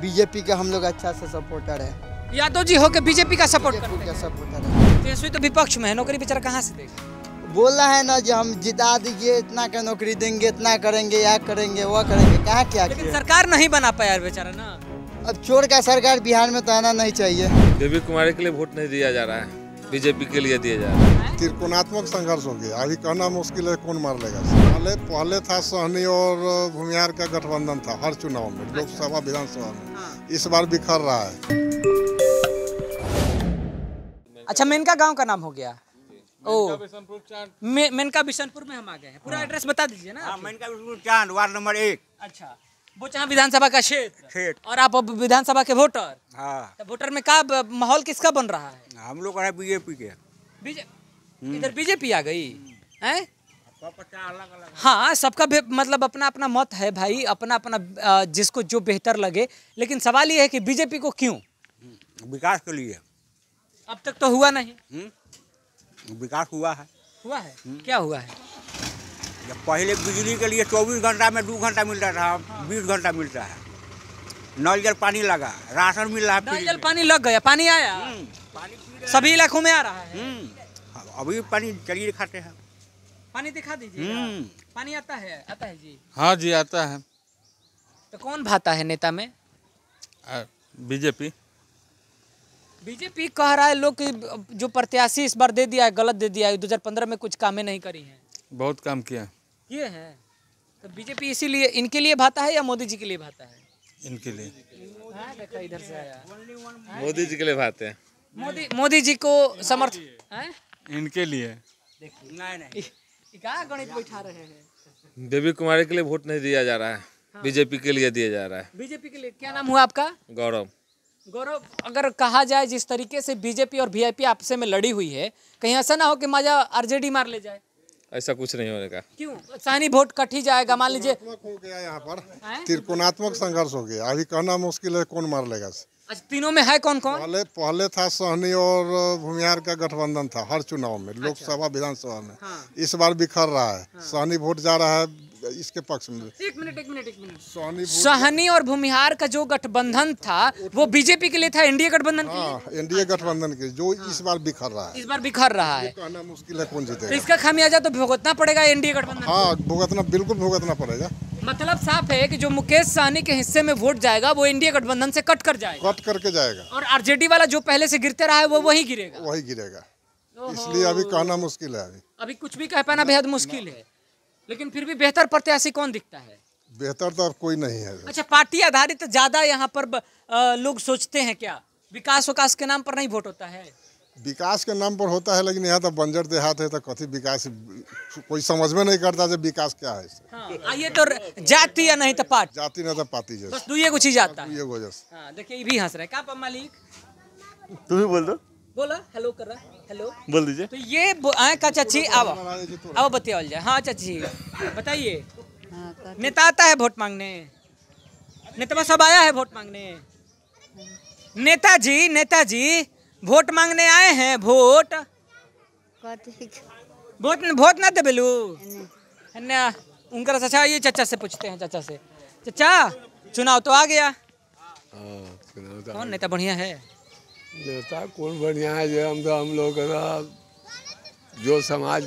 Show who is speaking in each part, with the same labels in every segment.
Speaker 1: BJP का हम लोग अच्छा से सपोर्टर है यादव जी होके बीजेपी का सपोर्ट बीजेपी का सपोर्टर है तेजस्वी तो विपक्ष में है नौकरी बेचारा कहाँ से देगा बोल रहा है ना जो हम जिता दीजिए इतना का नौकरी देंगे इतना करेंगे या करेंगे वह करेंगे कहाँ क्या लेकिन सरकार नहीं बना पाया बेचारा ना अब चोर का सरकार बिहार में तो आना नहीं चाहिए
Speaker 2: देवी कुमारी के लिए वोट नहीं दिया जा रहा है बीजेपी के लिए दिए जा रहे
Speaker 3: हैं त्रिकोणात्मक संघर्ष हो गया अभी कहना मुश्किल है कौन मार लेगा पहले पहले था सहनी और भूमिहार का गठबंधन था हर चुनाव में लोकसभा विधानसभा में हाँ। इस बार बिखर रहा है अच्छा मेनका गांव का नाम हो गया
Speaker 2: मेनका बिशनपुर में हम आ गए हैं पूरा हाँ। एड्रेस बता दीजिए ना हाँ, मेनका बिशनपुर चांद वार्ड नंबर एक अच्छा बुचहा विधानसभा का क्षेत्र और आप अब विधानसभा के वोटर हाँ तो वोटर में का माहौल किसका बन रहा है हम लोग है बीजेपी के बीजेपी हम्म। इधर बीजेपी आ गई हम्म। है हाँ सबका मतलब अपना अपना मत है भाई हाँ। अपना अपना जिसको जो बेहतर लगे लेकिन सवाल ये है कि बीजेपी को क्यों हम्म। विकास के लिए अब तक तो हुआ नहीं विकास हुआ है हुआ है क्या हुआ है जब पहले
Speaker 4: बिजली के लिए चौबीस घंटा में दो घंटा मिलता था हाँ। बीस घंटा मिलता है नल जल पानी लगा राशन मिल रहा है नल जल पानी लग गया पानी आया
Speaker 2: हम्म। पानी सभी इलाकों में आ रहा
Speaker 4: है हम्म। अभी पानी चलिए दिखाते हैं
Speaker 2: पानी दिखा दीजिए हम्म। पानी आता है आता है जी
Speaker 4: हाँ जी आता है
Speaker 2: तो कौन भाता है नेता में बीजेपी बीजेपी कह रहा है लोग जो प्रत्याशी इस बार दे दिया है गलत दे दिया है 2015 में कुछ कामें नहीं करी हैं
Speaker 4: बहुत काम किया
Speaker 2: ये है तो बीजेपी इसीलिए इनके लिए भाता है या मोदी जी के लिए भाता है इनके लिए हाँ, इधर से आया मोदी जी
Speaker 4: के लिए भाते हैं
Speaker 2: मोदी मोदी जी को समर्थ हाँ? इनके लिए गणित बैठा रहे हैं
Speaker 4: देवी कुमारी के लिए वोट नहीं दिया जा रहा है हाँ। बीजेपी के लिए दिया जा रहा है
Speaker 2: बीजेपी के लिए क्या नाम हुआ आपका गौरव गौरव अगर कहा जाए जिस तरीके से बीजेपी और वीआईपी आपसे में लड़ी हुई है कहीं ऐसा ना हो कि मजा आरजेडी मार ले जाए
Speaker 3: ऐसा कुछ नहीं होने का
Speaker 2: क्यों सानी
Speaker 3: वोट कट ही जाएगा मान लीजिए हो गया यहाँ पर त्रिकोणात्मक संघर्ष हो गया अभी कहना मुश्किल है कौन मार लेगा अच्छा तीनों में है कौन कौन पहले पहले था सहनी और भूमिहार का गठबंधन था हर चुनाव में अच्छा। लोकसभा विधानसभा में हाँ। इस बार बिखर रहा है हाँ। सहनी वोट जा रहा है इसके पक्ष में
Speaker 2: एक मिनट एक मिनट एक मिनट सहनी और भूमिहार का जो गठबंधन था वो बीजेपी के लिए था एनडीए गठबंधन हाँ,
Speaker 3: एनडीए गठबंधन के जो इस बार बिखर रहा है इस बार बिखर रहा है कहना तो मुश्किल है कौन जीते तो इसका
Speaker 2: खामियाजा तो भुगतना पड़ेगा एनडीए गठबंधन हाँ भुगतना
Speaker 3: बिल्कुल भुगतना पड़ेगा
Speaker 2: मतलब साफ है कि जो मुकेश सहनी के हिस्से में वोट जाएगा वो एनडीए गठबंधन से कट कर
Speaker 3: जाएगा कट करके जाएगा
Speaker 2: और आरजेडी वाला जो पहले से गिरते रहा है वो वही गिरेगा
Speaker 3: वही गिरेगा इसलिए अभी कहना मुश्किल है अभी
Speaker 2: अभी कुछ भी कह पाना बेहद मुश्किल है लेकिन फिर भी बेहतर प्रत्याशी कौन दिखता है
Speaker 3: बेहतर तो अब कोई नहीं है
Speaker 2: अच्छा पार्टी आधारित तो ज़्यादा यहाँ पर लोग सोचते हैं क्या विकास विकास के नाम पर नहीं वोट होता है
Speaker 3: विकास के नाम पर होता है लेकिन यहाँ तो बंजर देहात है तो कथी विकास कोई समझ में नहीं करता जो विकास क्या है
Speaker 2: हाँ, ये तो जाति या नहीं तो पार्टी जाति नहीं तो पार्टी जैसे बस दुए कुछ ही जाता है हाँ, देखिए ये भी हंस रहे क्या मालिक तुम ही बोल दो बोला हेलो कर रहा हेलो बोल दीजिए तो ये आए का चाची बतिया जाए हाँ चाची बताइए हाँ, नेता आता है वोट मांगने नेता सब आया है वोट मांगने नेताजी नेताजी वोट मांगने आए हैं वोट वोट वोट ना दे बिलू उनका चाचा ये चाचा से पूछते हैं चाचा से चाचा चुनाव तो आ गया
Speaker 4: हाँ, तो कौन नेता बढ़िया है नेता कौन बढ़िया है जो हम तो हम लोग तो जो समाज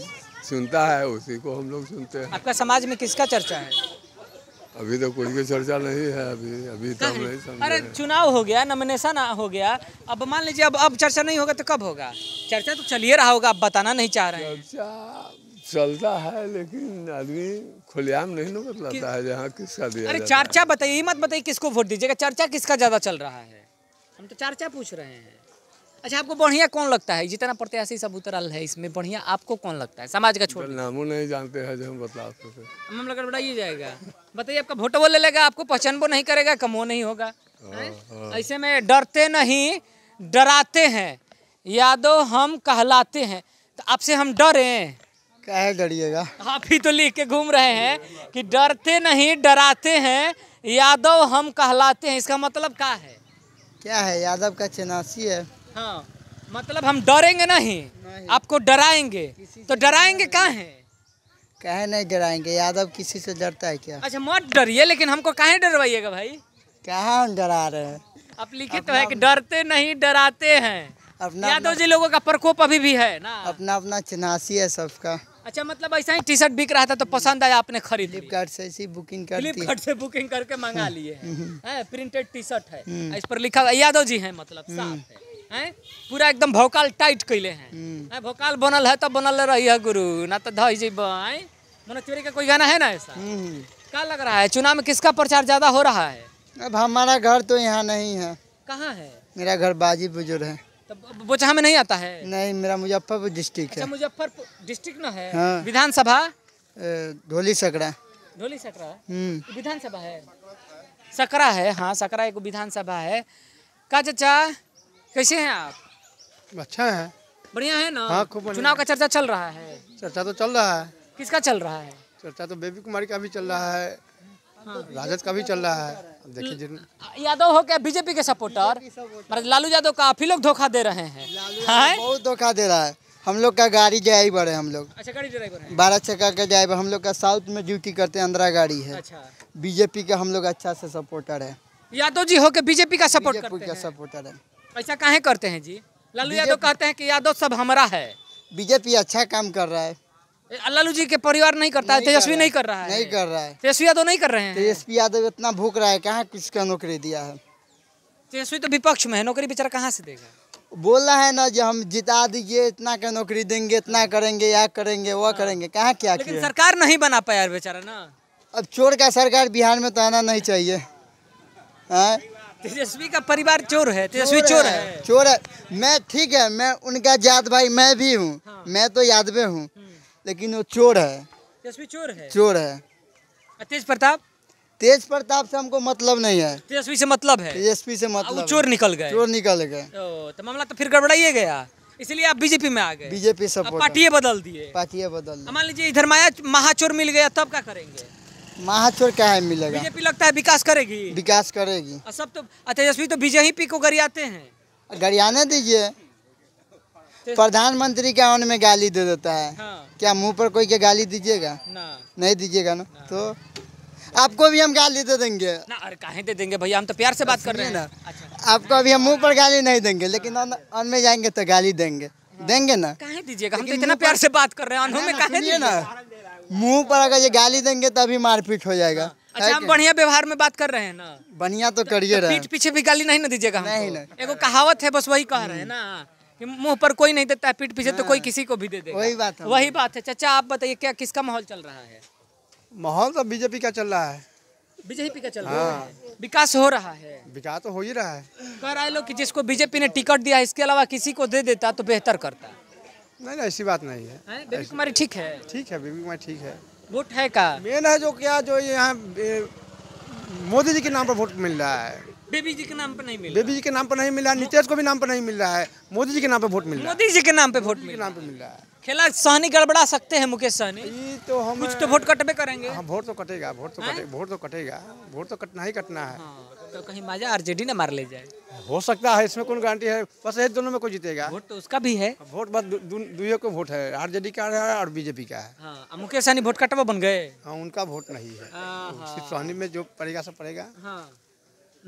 Speaker 4: सुनता है उसी को हम लोग सुनते हैं
Speaker 2: आपका समाज में किसका चर्चा है
Speaker 4: अभी तो कुछ की चर्चा नहीं है अभी अभी तो नहीं समझे अरे
Speaker 2: चुनाव हो गया नॉमिनेशन हो गया अब मान लीजिए अब अब चर्चा नहीं होगा तो कब होगा चर्चा तो चलिए रहा होगा आप बताना नहीं चाह रहे हैं चर्चा
Speaker 4: चलता है लेकिन आदमी खुलेआम नहीं ना बतलाता है जहाँ किसका दिया अरे चर्चा
Speaker 2: बताइए मत बताइए किसको वोट दीजिएगा चर्चा किसका ज़्यादा चल रहा है हम तो चार पूछ रहे हैं अच्छा आपको बढ़िया कौन लगता है जितना प्रत्याशी सब उतरल है इसमें बढ़िया आपको कौन लगता है समाज का छोटा
Speaker 4: नामों नहीं जानते हैं जो हम बता
Speaker 2: हम लगा बढ़ाई जाएगा बताइए आपका वोटो ले लेगा आपको वो नहीं करेगा कमो नहीं होगा हाँ, हाँ। ऐसे में डरते नहीं डराते हैं यादव हम कहलाते हैं तो आपसे हम डरे
Speaker 1: कहे डरिएगा आप ही तो लिख के घूम
Speaker 2: रहे हैं कि डरते नहीं डराते हैं यादव हम कहलाते हैं इसका मतलब क्या है
Speaker 1: क्या है यादव का चेनासी है
Speaker 2: हाँ मतलब हम डरेंगे नहीं,
Speaker 1: नहीं। आपको डराएंगे तो डराएंगे कहाँ है कहे नहीं डराएंगे यादव किसी से डरता है क्या अच्छा
Speaker 2: मत डरिए लेकिन हमको कहे डरवाइएगा भाई
Speaker 1: कहा हम डरा रहे हैं
Speaker 2: आप लिखे तो है कि डरते नहीं डराते हैं अपना यादव जी लोगों का प्रकोप अभी भी है ना
Speaker 1: अपना अपना चनासी है सबका
Speaker 2: अच्छा मतलब ऐसा ही टी शर्ट बिक रहा था तो पसंद आया आपने
Speaker 1: खरीद फ्लिपकार्ट से ऐसी बुकिंग कर फ्लिपकार्ट से बुकिंग करके मंगा लिए हम्म, हम्म।
Speaker 2: है प्रिंटेड टी शर्ट है इस पर लिखा हुआ यादव जी मतलब, हम्म। है
Speaker 1: मतलब है पूरा एकदम भोकाल टाइट कैले
Speaker 2: हैं भोकाल बनल है तो बनल रही है गुरु ना तो धई जी मनोज तिवारी का कोई गाना है
Speaker 1: ना ऐसा क्या
Speaker 2: लग रहा है चुनाव
Speaker 1: में किसका प्रचार ज्यादा हो रहा है अब हमारा घर तो यहाँ नहीं है कहाँ है मेरा घर बाजी बुजुर्ग है तो जहाँ में नहीं आता है नहीं मेरा मुजफ्फरपुर डिस्ट्रिक्ट अच्छा, है
Speaker 2: मुजफ्फरपुर डिस्ट्रिक्ट ना है हाँ।
Speaker 1: विधानसभा ढोली सकरा
Speaker 2: ढोली सकरा हम्म। विधानसभा है सकरा है हाँ सकरा एक विधानसभा है का चाचा कैसे हैं आप अच्छा है बढ़िया है ना हाँ, खूब चुनाव का चर्चा चल रहा है चर्चा तो चल रहा है किसका चल रहा है चर्चा तो बेबी कुमारी का भी चल रहा है हाँ।
Speaker 4: तो राजद का भी चल रहा है देखिए
Speaker 2: यादव हो क्या बीजेपी के सपोर्टर मतलब लालू यादव काफी लोग धोखा दे रहे हैं हाँ?
Speaker 1: बहुत धोखा दे रहा है हम लोग का गाड़ी ड्राइवर है हम लोग
Speaker 2: अच्छा,
Speaker 1: बारह चक्का का जाए हम लोग का साउथ में ड्यूटी करते हैं अंदरा गाड़ी है अच्छा। बीजेपी का हम लोग अच्छा से सपोर्टर है
Speaker 2: यादव जी हो के बीजेपी का सपोर्ट बीजेपी का सपोर्टर है ऐसा कहा करते हैं जी लालू यादव कहते हैं कि यादव सब हमारा
Speaker 1: है बीजेपी अच्छा काम कर रहा है
Speaker 2: अल्लालू जी के परिवार नहीं करता है तेजस्वी नहीं कर रहा है नहीं कर रहा है
Speaker 1: तेजस्वी यादव तो नहीं कर रहे हैं तेजस्वी यादव इतना भूख रहा है कहाँ किसका नौकरी दिया है
Speaker 2: तेजस्वी तो विपक्ष में है नौकरी बेचारा कहाँ से देगा
Speaker 1: बोल रहा है ना जो हम जिता दीजिए इतना का नौकरी देंगे इतना करेंगे या करेंगे वह हाँ। करेंगे कहाँ क्या लेकिन सरकार नहीं बना
Speaker 2: पाया बेचारा ना
Speaker 1: अब चोर का सरकार बिहार में तो आना नहीं चाहिए हाँ?
Speaker 2: तेजस्वी का परिवार चोर है तेजस्वी चोर है
Speaker 1: चोर है मैं ठीक है मैं उनका जात भाई मैं भी हूँ हाँ। मैं तो यादवे हूँ लेकिन वो चोर है
Speaker 2: तेजस्वी चोर है चोर
Speaker 1: है तेज प्रताप तेज प्रताप से हमको मतलब नहीं है तेजस्वी
Speaker 2: से मतलब है तेजस्वी
Speaker 1: से मतलब चोर निकल गए चोर निकल गए
Speaker 2: तो मामला तो फिर गड़बड़ाइए गया
Speaker 1: इसलिए आप बीजेपी में आ गए बीजेपी सब पार्टी बदल
Speaker 2: दिए पार्टी बदल मान लीजिए इधर माया
Speaker 1: महाचोर मिल गया तब क्या करेंगे महाचोर क्या है मिलेगा बीजेपी
Speaker 2: लगता है विकास करेगी
Speaker 1: विकास करेगी
Speaker 2: सब तो तेजस्वी तो बीजेपी को गरियाते हैं
Speaker 1: गरियाने दीजिए प्रधानमंत्री का उनमें गाली दे देता है हाँ। क्या मुंह पर कोई के गाली दीजिएगा नहीं दीजिएगा ना तो आपको भी हम गाली दे देंगे ना अरे काहे दे देंगे भैया हम तो प्यार से बात कर रहे हैं ना अच्छा। आपको अभी हम मुंह पर गाली नहीं देंगे लेकिन अन में जाएंगे तो गाली देंगे हाँ। देंगे ना
Speaker 2: काहे दीजिएगा हम तो इतना प्यार से बात कर रहे हैं अनु में दीजिए ना
Speaker 1: मुंह पर अगर ये गाली देंगे तो अभी मारपीट हो जाएगा हाँ। अच्छा हम बढ़िया
Speaker 2: व्यवहार में बात कर रहे हैं ना
Speaker 1: बढ़िया तो करिए तो पीठ
Speaker 2: पीछे भी गाली नहीं ना दीजिएगा नहीं ना एगो कहावत है बस वही कह रहे हैं ना कि मुंह पर कोई नहीं देता है पीठ पीछे तो कोई हाँ। किसी को भी दे दे वही बात है वही बात है चाचा आप बताइए क्या किसका माहौल चल रहा है
Speaker 4: माहौल तो बीजेपी का चल रहा है
Speaker 2: बीजेपी का चल रहा है हाँ। विकास हो रहा है विकास तो हो ही रहा है कह रहे लोग कि जिसको बीजेपी ने टिकट दिया इसके अलावा किसी को दे देता तो बेहतर करता नहीं नहीं ऐसी बात नहीं है बेबी कुमारी ठीक है ठीक है बेबी कुमारी ठीक है वोट है का मेन
Speaker 4: है जो क्या जो यहाँ मोदी जी के नाम पर वोट मिल रहा है
Speaker 2: बेबी जी के नाम पर नहीं मिला बेबी
Speaker 4: जी के नाम पर नहीं मिला नीतीश को भी नाम पर नहीं मिल रहा है मोदी जी के नाम पर वोट मिल रहा है
Speaker 2: मोदी जी के नाम पे वोट मिल नाम पर मिल रहा है खेला सहनी गड़बड़ा सकते हैं मुकेश सहनी तो हम कुछ तो वोट कटबे करेंगे
Speaker 4: हाँ वोट तो कटेगा वोट तो, तो कटेगा वोट तो कटेगा वोट तो कटना ही कटना है हाँ,
Speaker 2: तो कहीं मजा आरजेडी ने मार ले जाए
Speaker 4: हो सकता है इसमें कौन गारंटी है बस ये दोनों में कोई जीतेगा वोट तो उसका भी है वोट बस दुइयों को वोट है आरजेडी का है और बीजेपी का है हाँ, मुकेश सहनी वोट कटवा बन गए हाँ उनका वोट नहीं है हाँ, हाँ। सहनी में जो पड़ेगा सब पड़ेगा
Speaker 2: हाँ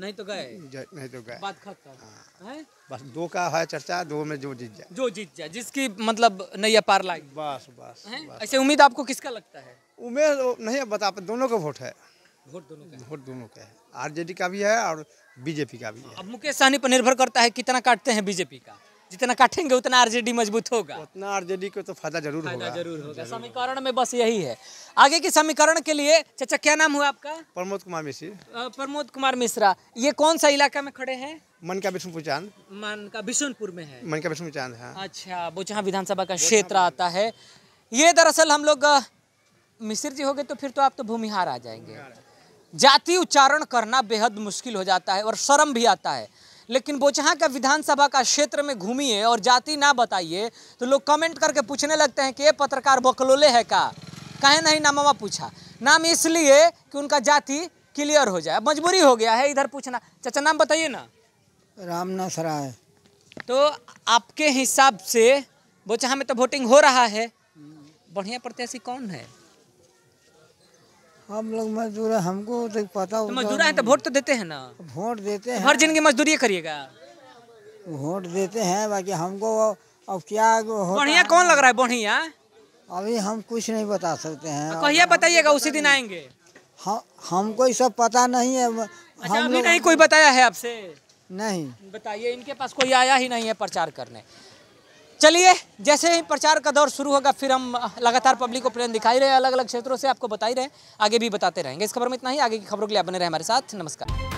Speaker 2: नहीं तो गए
Speaker 4: नहीं तो गए
Speaker 2: बात खत्म हाँ।
Speaker 4: बस दो का है चर्चा दो में जो जीत जाए
Speaker 1: जो
Speaker 2: जीत जाए जिसकी मतलब नैया पार लाए बस बस ऐसे उम्मीद आपको किसका लगता है उम्मीद नहीं बता दोनों का वोट है वोट दोनों का वोट दोनों का है आर का भी है और बीजेपी का भी है अब मुकेश सहनी पर निर्भर करता है कितना काटते हैं बीजेपी का जितना काटेंगे उतना आरजेडी मजबूत होगा उतना आरजेडी को तो फायदा जरूर होगा जरूर होगा समीकरण में बस यही है आगे के समीकरण के लिए चाचा क्या नाम हुआ आपका प्रमोद कुमार मिश्रा प्रमोद कुमार मिश्रा ये कौन सा इलाका में खड़े हैं
Speaker 4: मन का विष्णुपुर चांद
Speaker 2: मन का बिशनपुर में है
Speaker 4: मन का विष्णुपुर चांद है
Speaker 2: हाँ। अच्छा वो जहाँ विधानसभा का क्षेत्र आता है ये दरअसल हम लोग मिश्र जी हो गए तो फिर तो आप तो भूमिहार आ जाएंगे जाति उच्चारण करना बेहद मुश्किल हो जाता है और शर्म भी आता है लेकिन वो जहाँ का विधानसभा का क्षेत्र में घूमिए और जाति ना बताइए तो लोग कमेंट करके पूछने लगते हैं कि ये पत्रकार बकलोले है का कहे नहीं नामवा पूछा नाम इसलिए कि उनका जाति क्लियर हो जाए मजबूरी हो गया है इधर पूछना चाचा नाम बताइए ना रामनाथ राय तो आपके हिसाब से बोचहा में तो वोटिंग हो रहा है बढ़िया प्रत्याशी कौन है हम लोग मजदूर हैं हमको तो पता तो मजदूर हैं तो वोट तो देते हैं ना वोट देते तो हैं हर जिंदगी मजदूरी करिएगा
Speaker 1: वोट देते हैं बाकी हमको अब क्या बढ़िया
Speaker 2: कौन लग रहा है बढ़िया
Speaker 1: अभी हम कुछ नहीं बता सकते हैं तो
Speaker 2: कहिए बताइएगा उसी दिन आएंगे हमको ये सब पता नहीं है अच्छा हम अभी नहीं कोई बताया है आपसे नहीं बताइए इनके पास कोई आया ही नहीं है प्रचार करने चलिए जैसे ही प्रचार का दौर शुरू होगा फिर हम लगातार पब्लिक को प्लेन दिखाई रहे अलग अलग क्षेत्रों से आपको बताई रहे रहे आगे भी बताते रहेंगे इस खबर में इतना ही आगे की खबरों के लिए बने रहे हमारे साथ नमस्कार